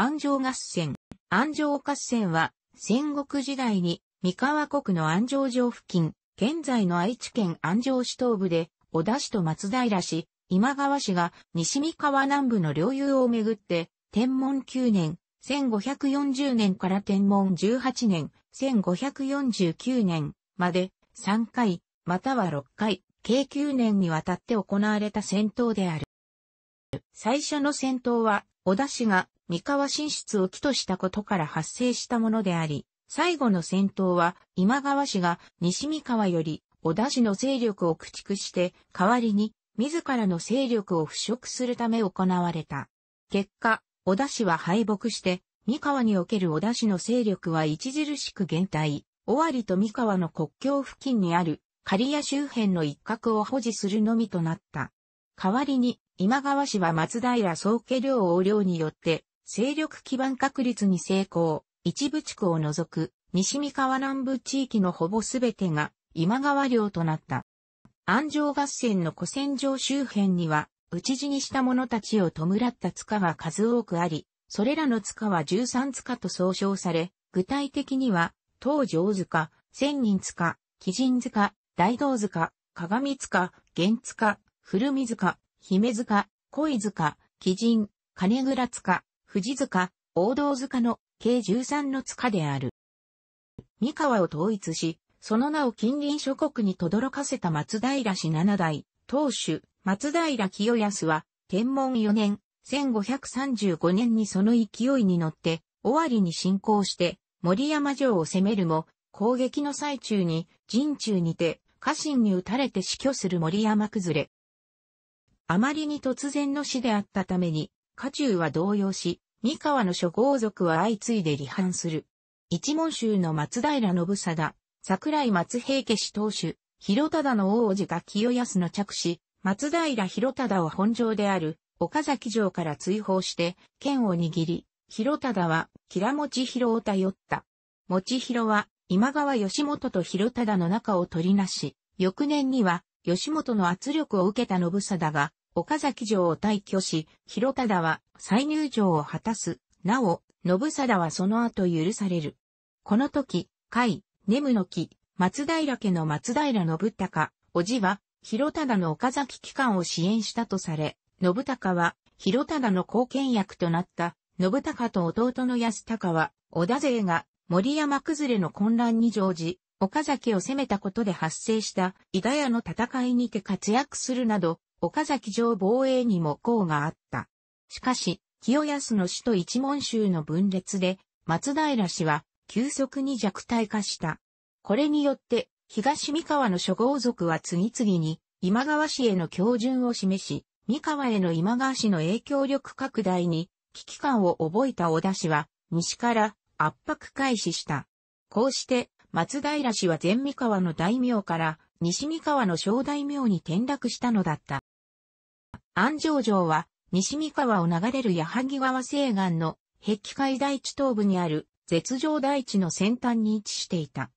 安城合戦。安城合戦は、戦国時代に、三河国の安城城付近、現在の愛知県安城市東部で、小田市と松平市、今川市が西三河南部の領有をめぐって、天文9年、1540年から天文18年、1549年まで3回、または6回、計9年にわたって行われた戦闘である。最初の戦闘は、小田氏が三河進出を起としたことから発生したものであり、最後の戦闘は今川氏が西三河より小田氏の勢力を駆逐して、代わりに自らの勢力を腐食するため行われた。結果、小田氏は敗北して、三河における小田氏の勢力は著しく減退。尾張と三河の国境付近にある刈谷周辺の一角を保持するのみとなった。代わりに今川氏は松平宗家領横領によって勢力基盤確立に成功、一部地区を除く西三河南部地域のほぼすべてが今川領となった。安城合戦の古戦場周辺には、討ち死にした者たちを弔った塚が数多くあり、それらの塚は13塚と総称され、具体的には、東城塚、千人塚、鬼人塚、大道塚、鏡塚、玄塚、古見塚、姫塚、恋塚、鬼人、金倉塚、藤塚、王道塚の計13の塚である。三河を統一し、その名を近隣諸国に轟かせた松平氏七代、当主、松平清康は、天文4年、1535年にその勢いに乗って、尾張に侵攻して、森山城を攻めるも、攻撃の最中に、陣中にて、家臣に撃たれて死去する森山崩れ。あまりに突然の死であったために、家中は動揺し、三河の諸豪族は相次いで離反する。一門衆の松平信貞、桜井松平家氏当主、広忠の王子が清康の着し、松平広忠を本城である岡崎城から追放して、剣を握り、広忠は、平持広を頼った。持広は、今川義元と広忠の仲を取りなし、翌年には、義元の圧力を受けた信貞が、岡崎城を退去し、広忠は再入城を果たす。なお、信貞はその後許される。この時、甲斐、ネムの木、松平家の松平信孝、叔父は、広忠の岡崎機関を支援したとされ、信孝は、広忠の後見役となった、信孝と弟の安孝は、織田勢が森山崩れの混乱に乗じ、岡崎を攻めたことで発生した、伊田屋の戦いにて活躍するなど、岡崎城防衛にも功があった。しかし、清安の首都一門州の分裂で、松平氏は急速に弱体化した。これによって、東三河の諸豪族は次々に今川氏への標準を示し、三河への今川氏の影響力拡大に危機感を覚えた小田氏は、西から圧迫開始した。こうして、松平氏は全三河の大名から西三河の小大名に転落したのだった。安城城は、西三河を流れる矢作川西岸の壁海大地東部にある絶城大地の先端に位置していた。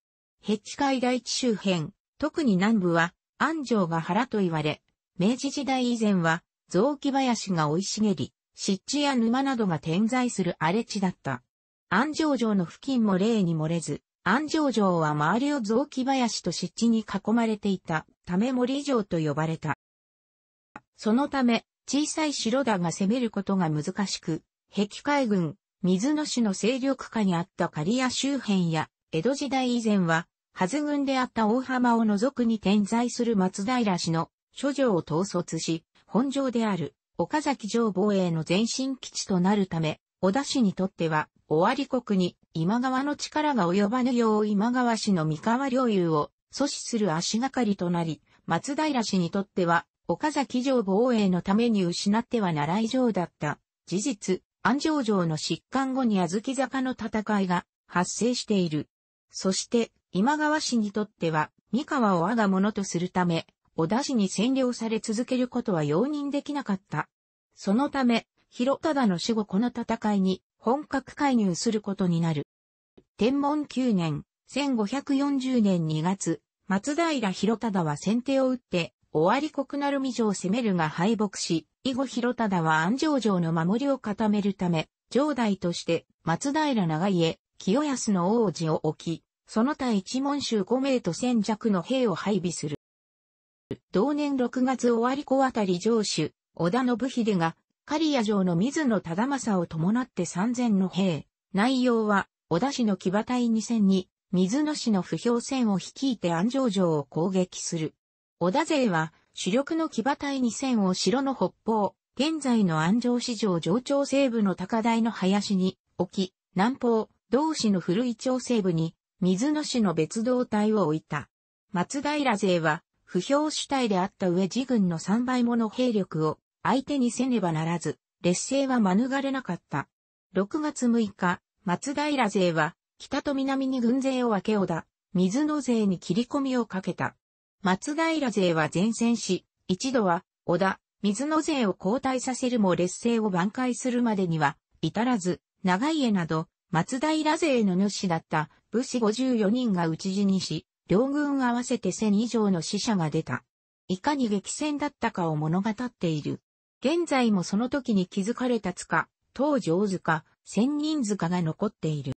壁海大地周辺、特に南部は安城が原と言われ、明治時代以前は雑木林が生い茂り、湿地や沼などが点在する荒れ地だった。安城城の付近も例に漏れず、安城城は周りを雑木林と湿地に囲まれていたため森城と呼ばれた。そのため、小さい城だが攻めることが難しく、壁海軍、水野市の勢力下にあった刈谷周辺や、江戸時代以前は、はず軍であった大浜を除くに点在する松平氏の諸城を統率し、本城である岡崎城防衛の前進基地となるため、小田氏にとっては尾張国に今川の力が及ばぬよう今川氏の三河領有を阻止する足がかりとなり、松平氏にとっては岡崎城防衛のために失ってはならい城だった。事実、安城城の疾患後に小豆坂の戦いが発生している。そして、今川氏にとっては、三河を我がものとするため、小田氏に占領され続けることは容認できなかった。そのため、広忠の死後この戦いに本格介入することになる。天文9年、1540年2月、松平広忠は先手を打って、尾張国なる美城を攻めるが敗北し、以後広忠は安城城の守りを固めるため、城代として松平長家、清康の王子を置き、その他一門衆5名と先弱の兵を配備する。同年6月尾張湖あたり城主、織田信秀が刈谷城の水野忠政を伴って三千の兵。内容は、小田市の騎馬隊二千に、水野市の不評船を率いて安城城を攻撃する。小田勢は、主力の騎馬隊二千を城の北方、現在の安城市城上長西部の高台の林に置き、南方、同市の古い町西部に、水野市の別動隊を置いた。松平勢は、不評主体であった上自軍の3倍もの兵力を相手にせねばならず、劣勢は免れなかった。6月6日、松平勢は、北と南に軍勢を分けおだ、水野勢に切り込みをかけた。松平勢は前線し、一度は、織田、水野勢を交代させるも劣勢を挽回するまでには、至らず、長家など、松平勢の主だった武士54人が討ち死にし、両軍合わせて1000以上の死者が出た。いかに激戦だったかを物語っている。現在もその時に築かれた塚、東城塚、仙人塚が残っている。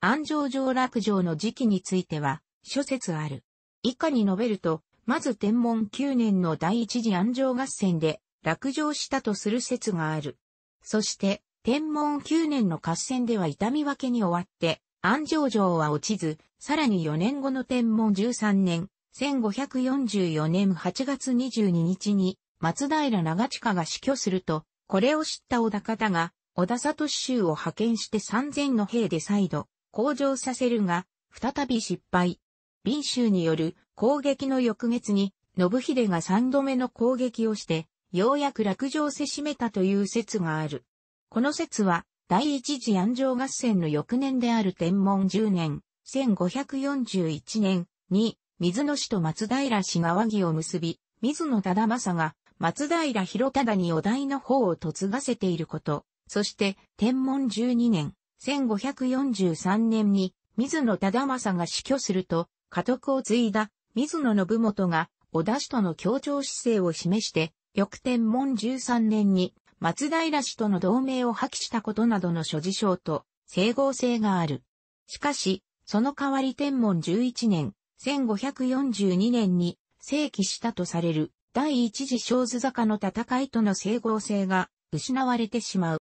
安城城落城の時期については、諸説ある。以下に述べると、まず天文9年の第一次安城合戦で落城したとする説がある。そして、天文9年の合戦では痛み分けに終わって、安城城は落ちず、さらに4年後の天文13年、1544年8月22日に松平長近が死去すると、これを知った小田方が、小田里州を派遣して3000の兵で再度、向上させるが、再び失敗。貧州による攻撃の翌月に、信秀が3度目の攻撃をして、ようやく落城せしめたという説がある。この説は、第一次安城合戦の翌年である天文10年、1541年に、水野氏と松平氏が和議を結び、水野忠政が松平広忠にお題の方を嫁がせていること、そして天文12年、1543年に水野忠政が死去すると、家督を継いだ水野信元が織田氏との協調姿勢を示して、翌天文13年に松平氏との同盟を破棄したことなどの諸事象と整合性がある。しかし、その代わり天文11年、1542年に正規したとされる第一次小津坂の戦いとの整合性が失われてしまう。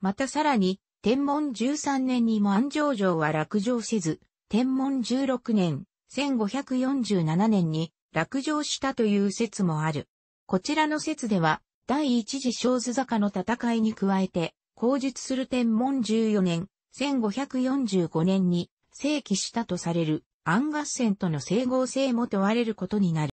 またさらに、天文13年にも安城城は落城せず、天文16年、1547年に落城したという説もある。こちらの説では、第一次小津坂の戦いに加えて、口述する天文14年、1545年に、正規したとされる、安合戦との整合性も問われることになる。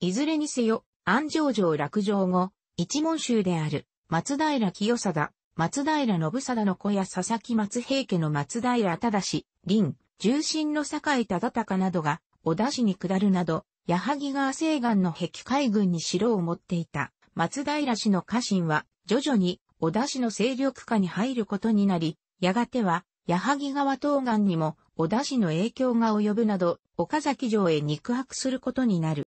いずれにせよ、安城城落城後、一門衆である、松平清貞、松平信貞の子や佐々木松平家の松平忠、林、重臣の坂井忠隆などが、小田氏に下るなど、矢作川西岸の壁海軍に城を持っていた、松平氏の家臣は、徐々に、小田氏の勢力下に入ることになり、やがては、矢作川東岸にも、小田氏の影響が及ぶなど、岡崎城へ肉薄することになる。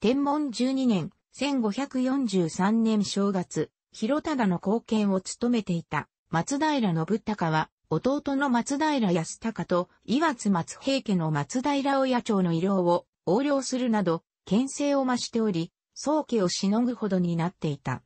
天文12年、1543年正月、広忠の後見を務めていた松平信孝は、弟の松平康隆と岩津松平家の松平親長の医療を横領するなど、牽制を増しており、宗家をしのぐほどになっていた。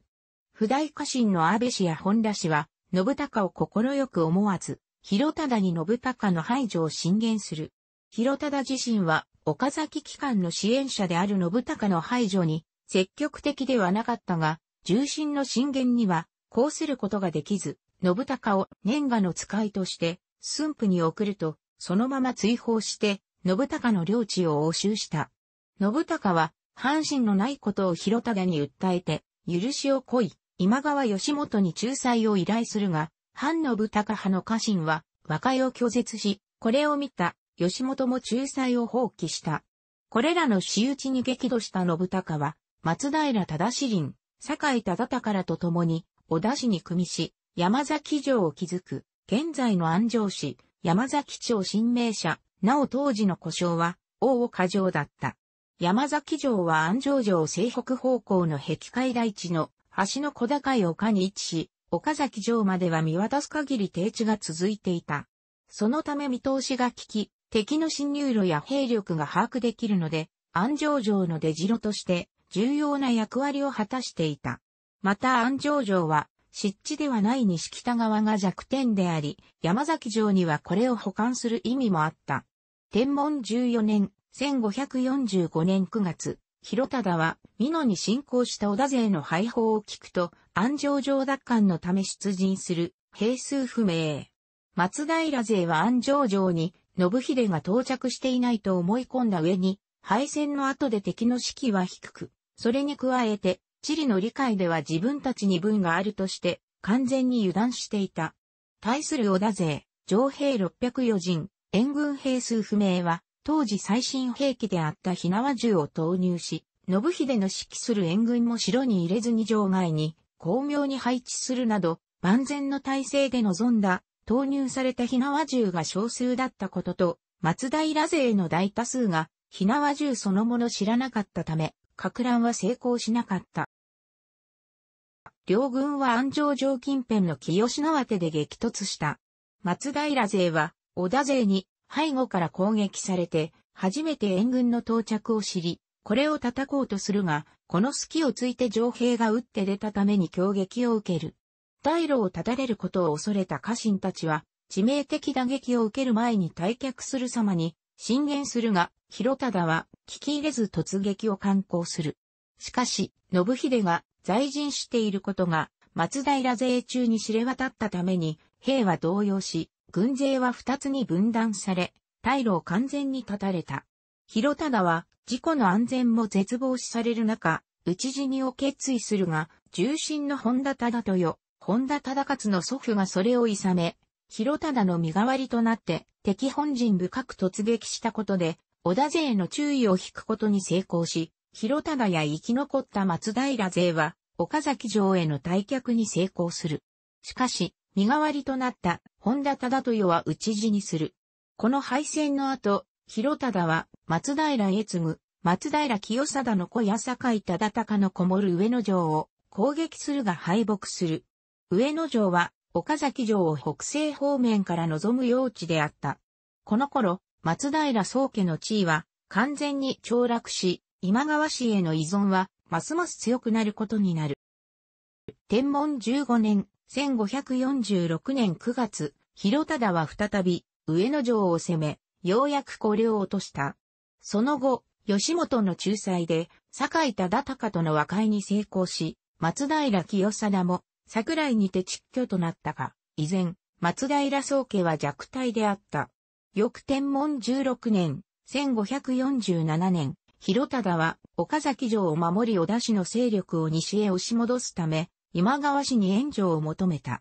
不代家臣の安倍氏や本田氏は、信孝を快く思わず、広忠に信孝の排除を進言する。広忠自身は、岡崎機関の支援者である信孝の排除に積極的ではなかったが、重心の震源には、こうすることができず、信孝を年賀の使いとして、駿府に送ると、そのまま追放して、信孝の領地を押収した。信孝は、阪神のないことを広忠に訴えて、許しを乞い、今川義元に仲裁を依頼するが、藩信孝派の家臣は、和解を拒絶し、これを見た吉本も仲裁を放棄した。これらの仕打ちに激怒した信孝は、松平忠志林、堺井忠隆らと共に、小田市に組みし、山崎城を築く、現在の安城市、山崎町新名社、なお当時の故障は、大岡城だった。山崎城は安城城西北方向の壁海台地の橋の小高い丘に位置し、岡崎城までは見渡す限り低地が続いていた。そのため見通しが利き、敵の侵入路や兵力が把握できるので、安城城の出城として重要な役割を果たしていた。また安城城は湿地ではない西北側が弱点であり、山崎城にはこれを保管する意味もあった。天文14年、1545年9月、広忠は、美濃に侵攻した織田勢の敗北を聞くと、安城城奪還のため出陣する、兵数不明。松平勢は安城城に、信秀が到着していないと思い込んだ上に、敗戦の後で敵の士気は低く、それに加えて、地理の理解では自分たちに分があるとして、完全に油断していた。対する織田勢、上兵604人、援軍兵数不明は、当時最新兵器であった火縄銃を投入し、信秀の指揮する援軍も城に入れずに城外に、巧妙に配置するなど、万全の体制で臨んだ投入された火縄銃が少数だったことと、松平勢の大多数が火縄銃そのもの知らなかったため、格乱は成功しなかった。両軍は安城城近辺の清縄手で激突した。松平勢は織田勢に背後から攻撃されて、初めて援軍の到着を知り、これを叩こうとするが、この隙をついて城兵が撃って出たために攻撃を受ける。退路を断たれることを恐れた家臣たちは、致命的打撃を受ける前に退却する様に、進言するが、広忠は聞き入れず突撃を敢行する。しかし、信秀が在陣していることが、松平勢中に知れ渡ったために、兵は動揺し、軍勢は二つに分断され、退路を完全に断たれた。広忠は、事故の安全も絶望視される中、討ち死にを決意するが、重心の本田忠豊、本田忠勝の祖父がそれを諌め、広忠の身代わりとなって敵本陣深く突撃したことで、織田勢の注意を引くことに成功し、広忠や生き残った松平勢は、岡崎城への退却に成功する。しかし、身代わりとなった本田忠豊は討ち死にする。この敗戦の後、広忠は松平へ次ぐ、松平清貞の子や堺忠隆のこもる上野城を攻撃するが敗北する。上野城は岡崎城を北西方面から望む用地であった。この頃、松平宗家の地位は完全に凋落し、今川氏への依存はますます強くなることになる。天文15年、1546年9月、広忠は再び上野城を攻め、ようやくこれを落とした。その後、吉本の仲裁で、坂井忠隆との和解に成功し、松平清貞も桜井にて蟄居となったが、以前、松平宗家は弱体であった。翌天文16年、1547年、広忠は岡崎城を守り小田氏の勢力を西へ押し戻すため、今川氏に援助を求めた。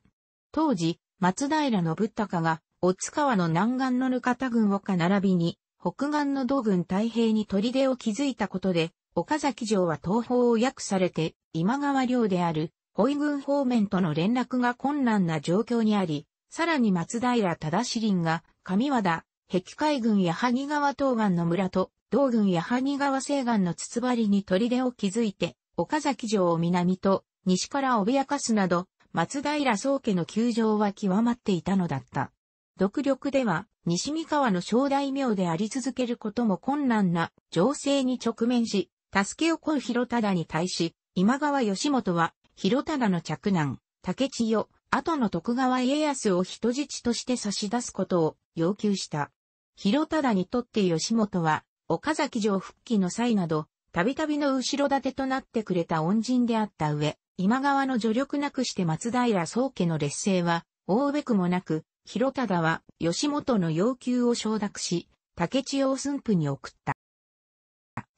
当時、松平信孝が、大津川の南岸のぬ方軍岡並びに、北岸の道軍太平に取り出を築いたことで、岡崎城は東方を訳されて、今川領である保伊軍方面との連絡が困難な状況にあり、さらに松平忠志林が、上和田、碧海軍や萩川東岸の村と、道軍や萩川西岸の筒張に砦を築いて、岡崎城を南と西から脅かすなど、松平宗家の窮状は極まっていたのだった。独力では、西三河の正大名であり続けることも困難な情勢に直面し、助けを来う広忠に対し、今川義元は広忠の嫡男、竹千代、後の徳川家康を人質として差し出すことを要求した。広忠にとって吉本は、岡崎城復帰の際など、たびたびの後ろ盾となってくれた恩人であった上、今川の助力なくして松平宗家の劣勢は、大うべくもなく、広忠は吉本の要求を承諾し、竹千代を駿府に送った。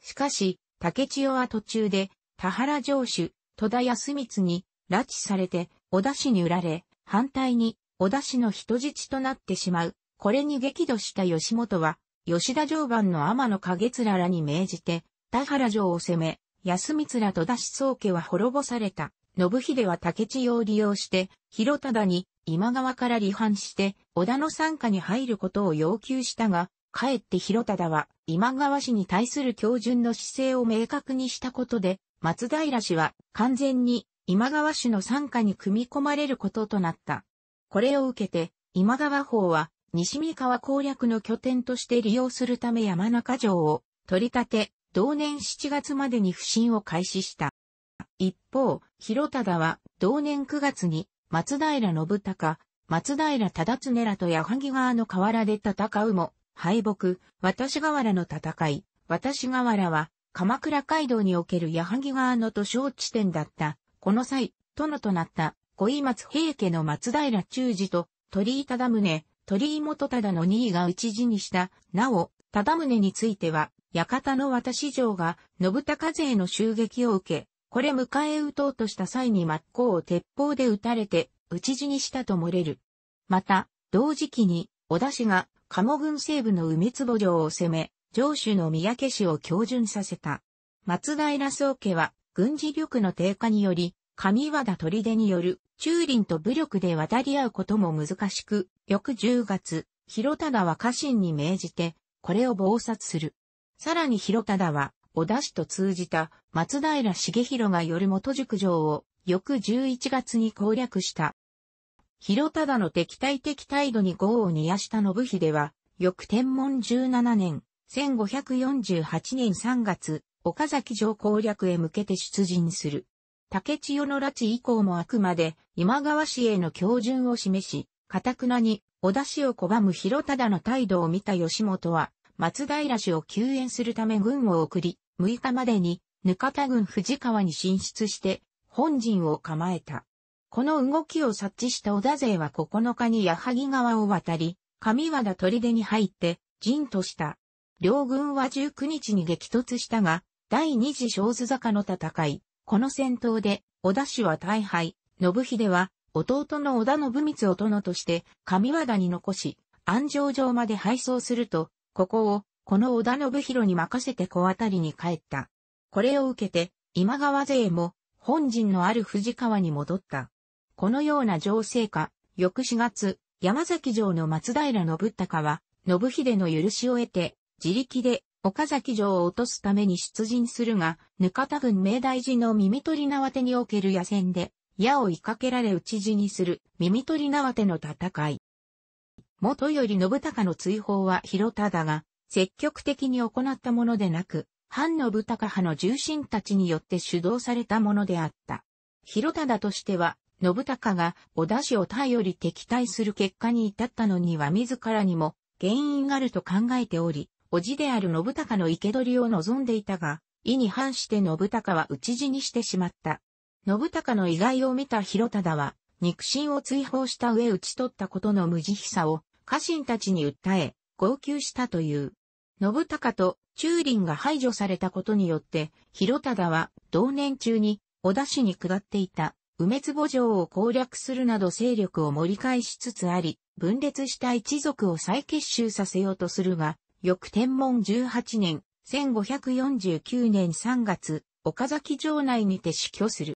しかし、竹千代は途中で、田原城主、戸田康光に拉致されて、小田氏に売られ、反対に小田氏の人質となってしまう。これに激怒した吉本は、吉田常番の天野影面らに命じて、田原城を攻め、安光ら戸田氏宗家は滅ぼされた。信秀は竹千代を利用して、広忠に今川から離反して、織田の傘下に入ることを要求したが、かえって広忠は今川氏に対する強順の姿勢を明確にしたことで、松平氏は完全に今川氏の参加に組み込まれることとなった。これを受けて、今川法は西三河攻略の拠点として利用するため山中城を取り立て、同年7月までに不審を開始した。一方、広忠は同年9月に松平信孝、松平忠常らと矢作川の河原で戦うも、敗北、私河原の戦い、私河原は鎌倉街道における矢作川の都省地点だった。この際、殿となった五井松平家の松平忠治と鳥居忠宗、鳥居元忠の二位が討ち死にした。なお、忠宗については、館の渡し城が信高勢の襲撃を受け、これ迎え撃とうとした際に真っ向を鉄砲で撃たれて、討ち死にしたと漏れる。また、同時期に、織田氏が、鴨群西部の梅坪城を攻め、上州の三宅氏を強順させた。松平宗家は、軍事力の低下により、上和田砦による、中林と武力で渡り合うことも難しく、翌10月、広忠は家臣に命じて、これを謀殺する。さらに広忠は、小田氏と通じた松平重弘がよる元塾城を、翌11月に攻略した。広忠の敵対的態度に豪を煮やした信秀は、翌天文17年、1548年3月、岡崎城攻略へ向けて出陣する。竹千代の拉致以降もあくまで今川氏への教順を示し、かたくなに織田氏を拒む広忠の態度を見た吉本は、松平氏を救援するため軍を送り、6日までに、ぬかた軍藤川に進出して、本陣を構えた。この動きを察知した織田勢は9日に矢作川を渡り、上和田砦に入って、陣とした。両軍は19日に激突したが、第二次小津坂の戦い、この戦闘で、織田氏は大敗、信秀は、弟の織田信光を殿として、上和田に残し、安城城まで敗走すると、ここを、この織田信弘に任せて小当たりに帰った。これを受けて、今川勢も、本陣のある藤川に戻った。このような情勢下、翌4月、山崎城の松平信孝は、信秀の許しを得て、自力で岡崎城を落とすために出陣するが、ぬかた郡明大寺の耳取り縄手における野戦で、矢を追いかけられ討ち死にする耳取り縄手の戦い。元より信孝の追放は広忠が、積極的に行ったものでなく、反信孝派の重臣たちによって主導されたものであった。広忠としては、信孝が織田氏を頼り敵対する結果に至ったのには自らにも原因があると考えており、叔父である信孝の生け捕りを望んでいたが、意に反して信孝は討ち死にしてしまった。信孝の意外を見た広忠は、肉親を追放した上討ち取ったことの無慈悲さを家臣たちに訴え、号泣したという。信孝と中林が排除されたことによって、広忠は同年中に小田市に下っていた梅坪城を攻略するなど勢力を盛り返しつつあり、分裂した一族を再結集させようとするが、翌天文18年、1549年3月、岡崎城内にて死去する。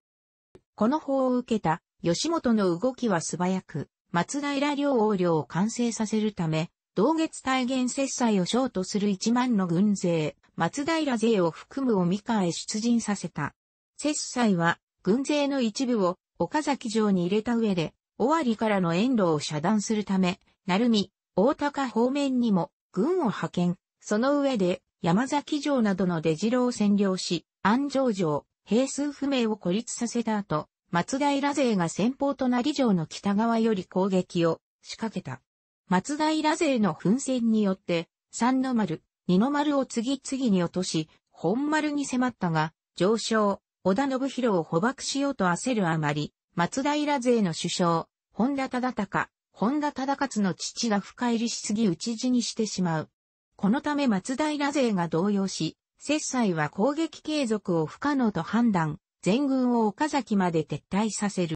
この法を受けた吉本の動きは素早く、松平両王領を完成させるため、同月大元節祭をシとする1万の軍勢、松平勢を含むお三河へ出陣させた。節祭は、軍勢の一部を岡崎城に入れた上で、尾張からの遠路を遮断するため、鳴海、大高方面にも軍を派遣、その上で山崎城などの出城を占領し、安城城、兵数不明を孤立させた後、松平勢が先方となり城の北側より攻撃を仕掛けた。松平勢の奮戦によって、三の丸、二の丸を次々に落とし、本丸に迫ったが、上昇、織田信弘を捕獲しようと焦るあまり、松平勢の首相、本田忠隆、本田忠勝の父が深入りしすぎ討ち死にしてしまう。このため松平勢が動揺し、雪斎は攻撃継続を不可能と判断、全軍を岡崎まで撤退させる。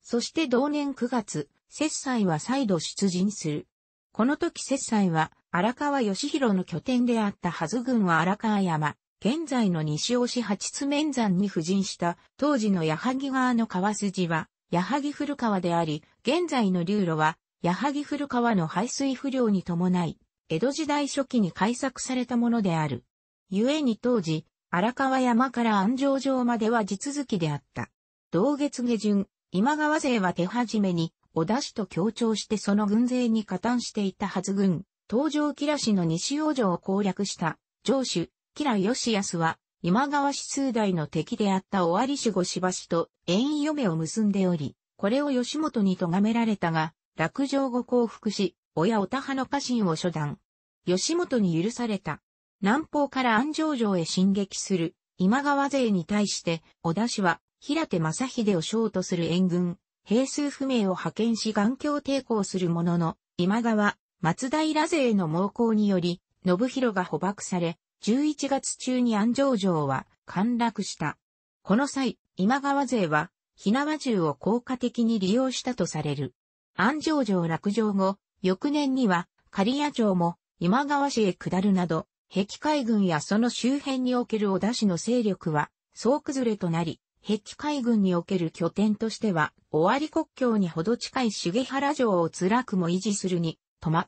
そして同年9月、雪斎は再度出陣する。この時雪斎は荒川義弘の拠点であったはず軍は荒川山、現在の西尾市八津面山に布陣した当時の矢作川の川筋は、矢作古川であり、現在の流路は、矢作古川の排水不良に伴い、江戸時代初期に改作されたものである。故に当時、荒川山から安城城までは地続きであった。同月下旬、今川勢は手始めに、小田氏と協調してその軍勢に加担していたはず軍、東条吉良氏の西王城を攻略した、城主、吉良義康は、今川氏数代の敵であった尾張氏後柴氏と縁嫁を結んでおり、これを吉本に咎められたが、落城後降伏し、親おたはの家臣を処断。吉本に許された。南方から安城城へ進撃する今川勢に対して、小田氏は平手正秀を将とする援軍、兵数不明を派遣し頑強抵抗するものの、今川、松平勢の猛攻により、信広が捕獲され、11月中に安城城は陥落した。この際、今川勢は火縄銃を効果的に利用したとされる。安城城落城後、翌年には、刈谷城も今川氏へ下るなど、壁海軍やその周辺における織田氏の勢力は、総崩れとなり、壁海軍における拠点としては、尾張国境にほど近い重原城を辛くも維持するに、止ま。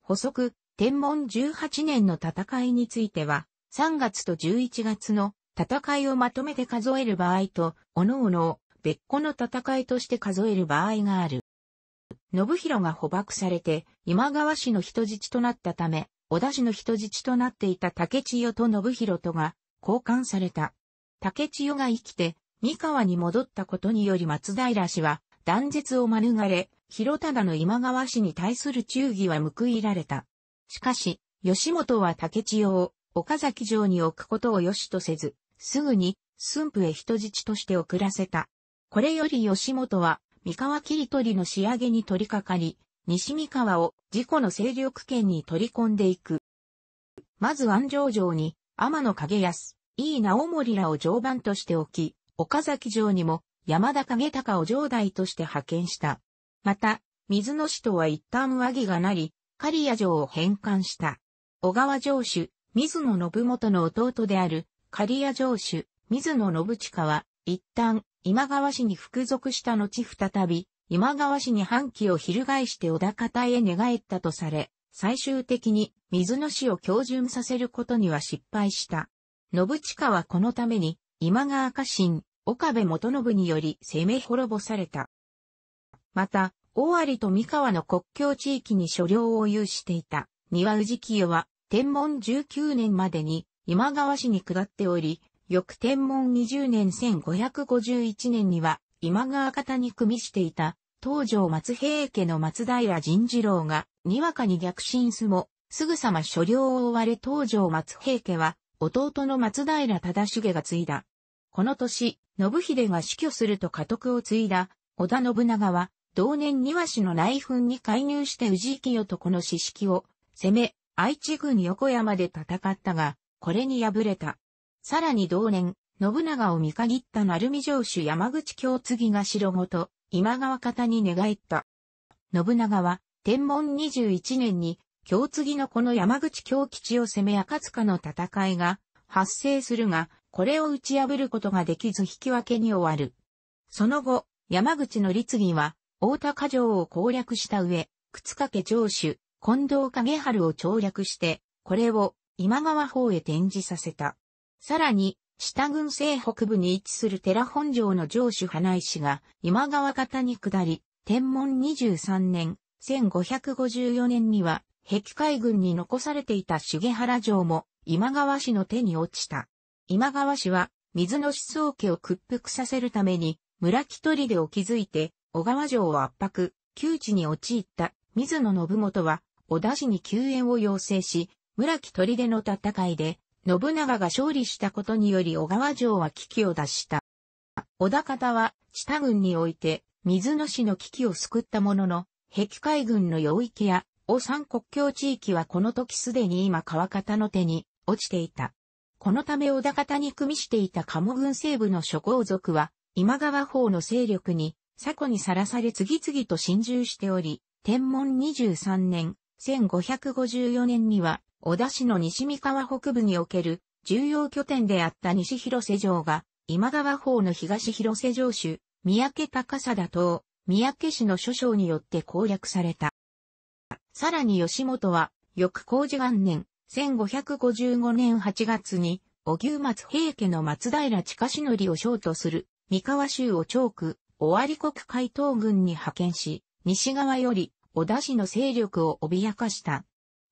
補足、天文18年の戦いについては、3月と11月の戦いをまとめて数える場合と、おのおの、別個の戦いとして数える場合がある。信弘が捕獲されて、今川氏の人質となったため、小田氏の人質となっていた竹千代と信弘とが交換された。竹千代が生きて、三河に戻ったことにより松平氏は断絶を免れ、広忠の今川氏に対する忠義は報いられた。しかし、吉本は竹千代を岡崎城に置くことを良しとせず、すぐに駿府へ人質として送らせた。これより吉本は三河切り取りの仕上げに取り掛かり、西三河を自己の勢力圏に取り込んでいく。まず安城城に天野景康、井伊直盛らを常番としておき、岡崎城にも山田景隆を城代として派遣した。また、水野氏とは一旦和議がなり、刈谷城を返還した。小川城主、水野信元の弟である刈谷城主、水野信近は、一旦、今川氏に服属した後再び、今川氏に反旗を翻して小田方へ寝返ったとされ、最終的に水野氏を強順させることには失敗した。信近はこのために、今川家臣、岡部元信により攻め滅ぼされた。また、大有と三河の国境地域に所領を有していた、庭氏清は、天文19年までに、今川氏に下っており、翌天文20年1551年には今川方に組みしていた東条松平家の松平仁次郎がにわかに逆進すも、すぐさま所領を追われ東条松平家は弟の松平忠重が継いだ。この年、信秀が死去すると家督を継いだ織田信長は同年庭氏の内紛に介入して氏清とこの四式を攻め、愛知軍横山で戦ったが、これに敗れた。さらに同年、信長を見限った鳴海城主山口京継が城ごと、今川方に寝返った。信長は、天文21年に、京継のこの山口京吉を攻め赤塚の戦いが発生するが、これを打ち破ることができず引き分けに終わる。その後、山口の立儀は、大高城を攻略した上、靴掛城主、近藤影春を調略して、これを今川方へ転じさせた。さらに、下郡西北部に位置する寺本城の城主花石が今川方に下り、天文23年、1554年には、壁海軍に残されていた重原城も今川氏の手に落ちた。今川氏は、水の思想家を屈服させるために、村木砦を築いて、小川城を圧迫、窮地に陥った水野信元は、小田氏に救援を要請し、村木砦の戦いで、信長が勝利したことにより小川城は危機を脱した。小田方は、知軍において、水野市の危機を救ったものの、壁海軍の領域や、お山国境地域はこの時すでに今川方の手に落ちていた。このため小田方に組みしていた鴨軍西部の諸侯族は、今川方の勢力に、鎖庫にさらされ次々と侵入しており、天文23年、1554年には、小田市の西三河北部における重要拠点であった西広瀬城が、今川方の東広瀬城主、三宅高貞等、三宅氏の諸将によって攻略された。さらに吉本は、翌工事元年、1555年8月に、荻牛松平家の松平近りを将とする、三河州を長区、尾張国海東軍に派遣し、西側より、小田市の勢力を脅かした。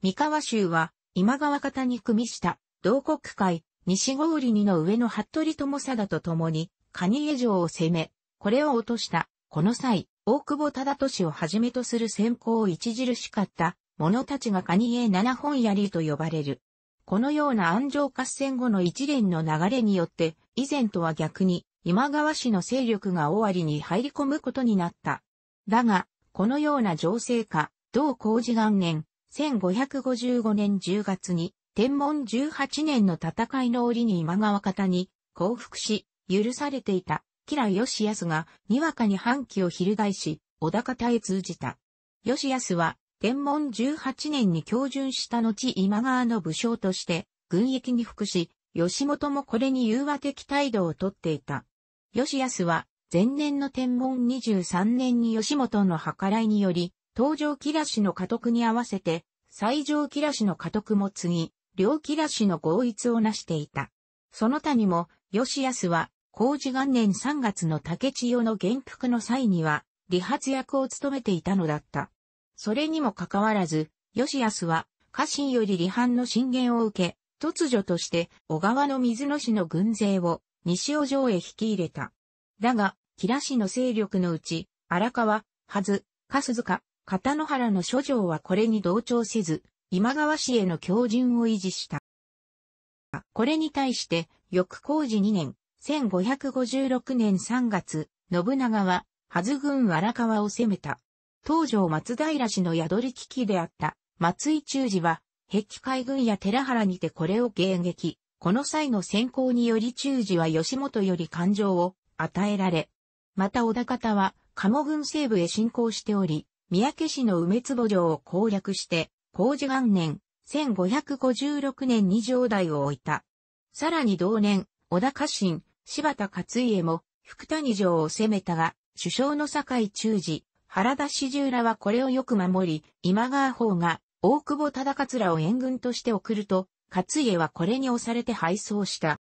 三河州は、今川方に組した、同国会、西郡二の上の服部友貞と共に、蟹江城を攻め、これを落とした。この際、大久保忠俊をはじめとする先行を著しかった者たちが蟹江七本槍と呼ばれる。このような安城合戦後の一連の流れによって、以前とは逆に今川氏の勢力が終わりに入り込むことになった。だが、このような情勢下、同工事元年、1555年10月に、天文18年の戦いの折に今川方に降伏し、許されていた、吉良義康が、にわかに反旗を翻し、小田方へ通じた。義康は、天文18年に教順した後今川の武将として、軍役に服し、吉本もこれに融和的態度をとっていた。義康は、前年の天文23年に吉本の計らいにより、東場キラシの家督に合わせて、西上キラシの家督も継ぎ、両キラシの合一を成していた。その他にも、吉安は、工事元年3月の竹千代の元服の際には、理髪役を務めていたのだった。それにもかかわらず、吉安は、家臣より離反の進言を受け、突如として小川の水野市の軍勢を西尾城へ引き入れた。だが、キ良氏の勢力のうち、荒川、はず、かすずか、片野原の諸城はこれに同調せず、今川氏への強順を維持した。これに対して、翌工事2年、1556年3月、信長は、はず軍荒川を攻めた。東条松平氏の宿り危機であった松井忠司は、壁海軍や寺原にてこれを迎撃。この際の先行により忠司は吉本より感情を与えられ、また小田方は、鴨軍西部へ侵攻しており、三宅市の梅坪城を攻略して、工事元年、1556年に城代を置いた。さらに同年、小田家臣、柴田勝家も、福谷城を攻めたが、首相の坂井忠治、原田四十らはこれをよく守り、今川方が、大久保忠勝らを援軍として送ると、勝家はこれに押されて敗走した。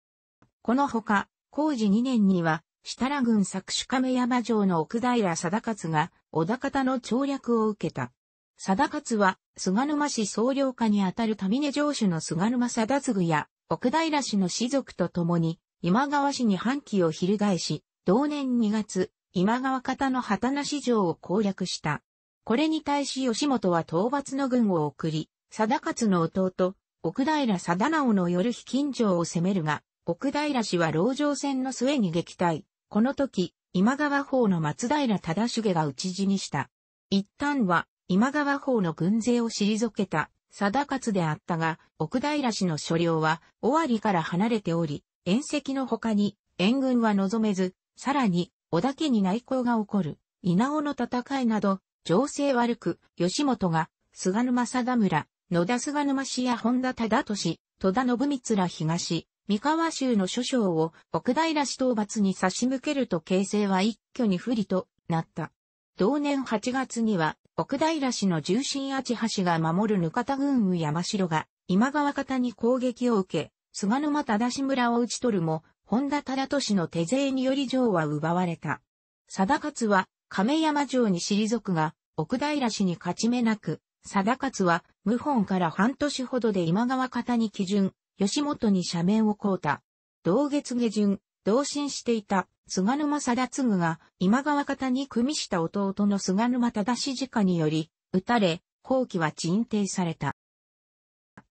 このほか、工事2年には、設楽郡作手亀山城の奥平貞勝が、小田方の調略を受けた。貞勝は、菅沼氏総領下にあたる民根城主の菅沼貞次や、奥平氏の士族と共に、今川氏に反旗を翻し、同年2月、今川方の旗な市場を攻略した。これに対し吉本は討伐の軍を送り、貞勝の弟、奥平貞直の夜日近城を攻めるが、奥平氏は籠城戦の末に撃退。この時、今川法の松平忠重が討ち死にした。一旦は、今川法の軍勢を退けた、定勝であったが、奥平氏の所領は、尾張から離れており、遠石の他に、援軍は望めず、さらに、織田家に内向が起こる、稲尾の戦いなど、情勢悪く、吉本が、菅沼貞村、野田菅沼氏や本田忠俊、戸田信光ら東、三河州の諸将を奥平氏討伐に差し向けると形勢は一挙に不利となった。同年8月には奥平氏の重心八橋が守る額田軍務山城が今川方に攻撃を受け、菅沼忠志村を討ち取るも、本田忠俊の手勢により城は奪われた。貞勝は亀山城に退くが、奥平氏に勝ち目なく、貞勝は、謀反から半年ほどで今川方に基準、吉本に社名を凍った。同月下旬、同心していた菅沼貞次が今川方に組みした弟の菅沼忠家により、撃たれ、後期は鎮定された。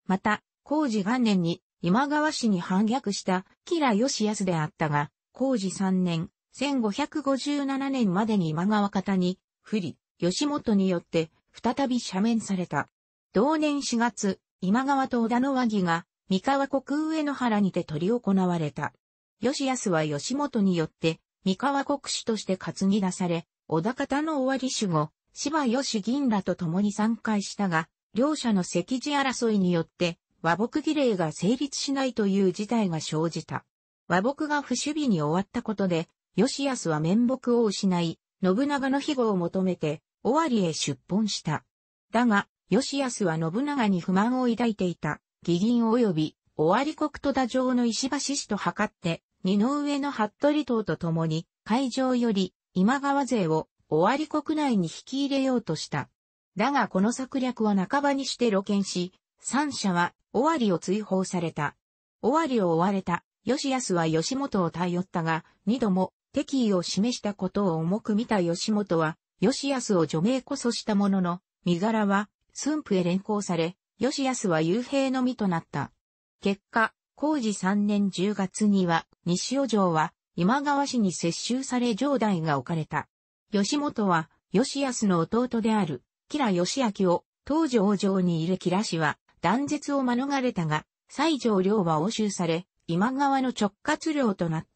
また、工事元年に今川氏に反逆した吉良義康であったが、工事3年、1557年までに今川方に、不利、吉本によって再び赦免された。同年4月、今川と織田の和議が三河国上野原にて取り行われた。吉安は吉本によって、三河国主として担ぎ出され、小田方の終わり主語、芝吉銀らと共に参会したが、両者の席次争いによって、和睦儀礼が成立しないという事態が生じた。和睦が不守備に終わったことで、吉安は面目を失い、信長の庇護を求めて、尾張へ出奔した。だが、吉安は信長に不満を抱いていた。義銀及び、尾張国戸田城の石橋氏と測って、二の上の服部党と共に、会場より今川勢を尾張国内に引き入れようとした。だがこの策略は半ばにして露見し、三者は尾張を追放された。尾張を追われた、吉安は吉本を頼ったが、二度も敵意を示したことを重く見た吉本は、吉安を除名こそしたものの、身柄は駿府へ連行され、吉安は幽閉のみとなった。結果、工事3年10月には、西尾城は今川氏に接収され城代が置かれた。吉本は、吉安の弟である、吉良義明を、当時王城にいる吉良氏は、断絶を免れたが、西条領は押収され、今川の直轄領となっ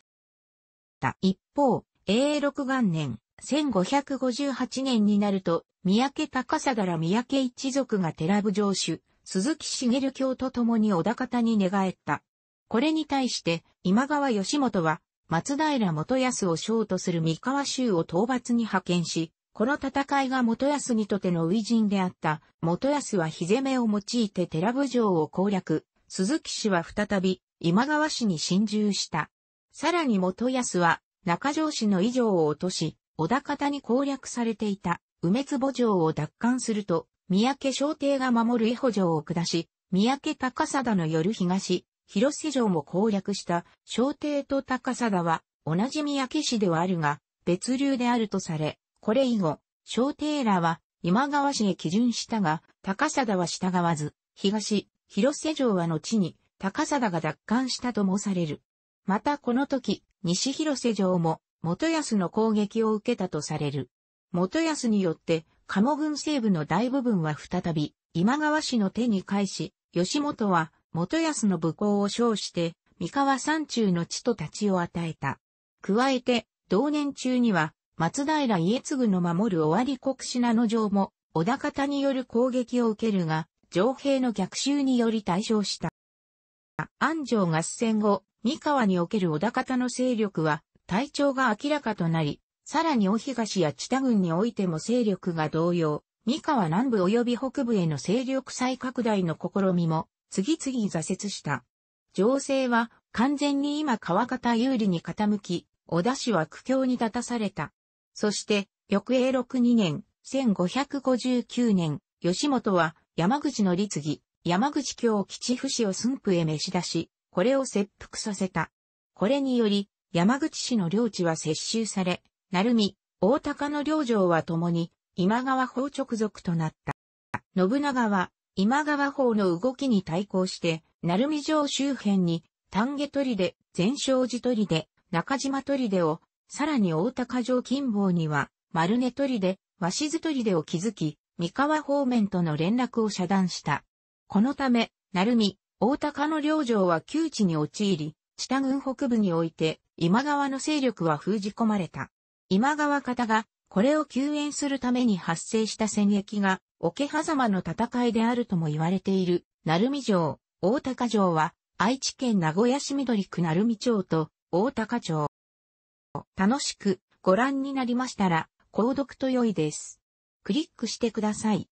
た。一方、永禄元年、1558年になると、三宅高貞ら三宅一族が寺部城主、鈴木茂卿と共に小田方に寝返った。これに対して、今川義元は、松平元康を将とする三河州を討伐に派遣し、この戦いが元康にとての初陣であった、元康は火攻めを用いて寺部城を攻略、鈴木氏は再び今川氏に侵入した。さらに元康は中条氏の以上を落とし、小田方に攻略されていた梅坪城を奪還すると、三宅商帝が守る伊保城を下し、三宅高貞の夜東、広瀬城も攻略した商帝と高貞は同じ三宅市ではあるが、別流であるとされ、これ以後、商帝らは今川市へ基準したが、高貞は従わず、東、広瀬城は後に高貞が奪還したともされる。またこの時、西広瀬城も元康の攻撃を受けたとされる。元康によって鴨群西部の大部分は再び、今川氏の手に返し、吉本は、元康の武功を称して、三河山中の地と立ちを与えた。加えて、同年中には、松平家継の守る終わり国品の城も、小田方による攻撃を受けるが、城兵の逆襲により対象した。安城合戦後、三河における小田方の勢力は、体調が明らかとなり、さらに大東や北軍郡においても勢力が同様、三河南部及び北部への勢力再拡大の試みも、次々挫折した。情勢は完全に今川方有利に傾き、小田氏は苦境に立たされた。そして、翌永禄2年、1559年、吉本は山口の立義、山口京吉府氏を駿府へ召し出し、これを切腹させた。これにより、山口市の領地は接収され、鳴海、大高の領城は共に、今川法直属となった。信長は、今川法の動きに対抗して、鳴海城周辺に、丹下取で、全勝寺取で、中島取でを、さらに大高城近傍には、丸根取で、鷲津取でを築き、三河方面との連絡を遮断した。このため、鳴海、大高の領城は窮地に陥り、下軍北部において、今川の勢力は封じ込まれた。今川方が、これを救援するために発生した戦役が、桶狭間の戦いであるとも言われている、鳴海城、大高城は、愛知県名古屋市緑区鳴海町と、大高町。楽しくご覧になりましたら、購読と良いです。クリックしてください。